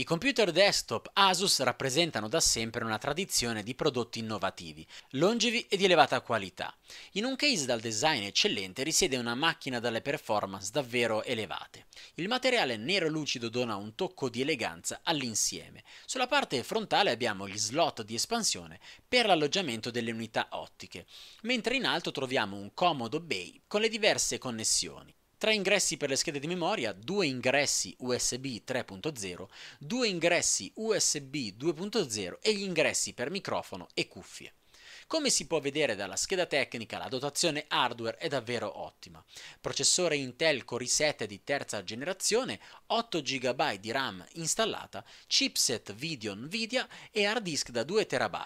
I computer desktop Asus rappresentano da sempre una tradizione di prodotti innovativi, longevi e di elevata qualità. In un case dal design eccellente risiede una macchina dalle performance davvero elevate. Il materiale nero lucido dona un tocco di eleganza all'insieme. Sulla parte frontale abbiamo gli slot di espansione per l'alloggiamento delle unità ottiche, mentre in alto troviamo un comodo bay con le diverse connessioni tre ingressi per le schede di memoria, due ingressi USB 3.0, due ingressi USB 2.0 e gli ingressi per microfono e cuffie. Come si può vedere dalla scheda tecnica, la dotazione hardware è davvero ottima. Processore Intel Core 7 di terza generazione, 8 GB di RAM installata, chipset video Nvidia e hard disk da 2 TB.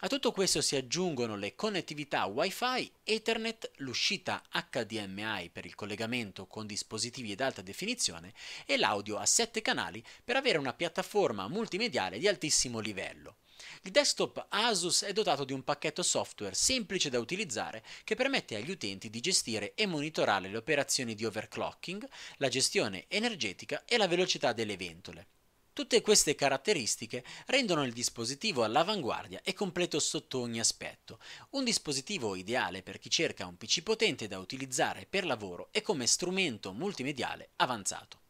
A tutto questo si aggiungono le connettività WiFi, Ethernet, l'uscita HDMI per il collegamento con dispositivi ad alta definizione e l'audio a 7 canali per avere una piattaforma multimediale di altissimo livello. Il desktop Asus è dotato di un pacchetto software semplice da utilizzare che permette agli utenti di gestire e monitorare le operazioni di overclocking, la gestione energetica e la velocità delle ventole. Tutte queste caratteristiche rendono il dispositivo all'avanguardia e completo sotto ogni aspetto, un dispositivo ideale per chi cerca un PC potente da utilizzare per lavoro e come strumento multimediale avanzato.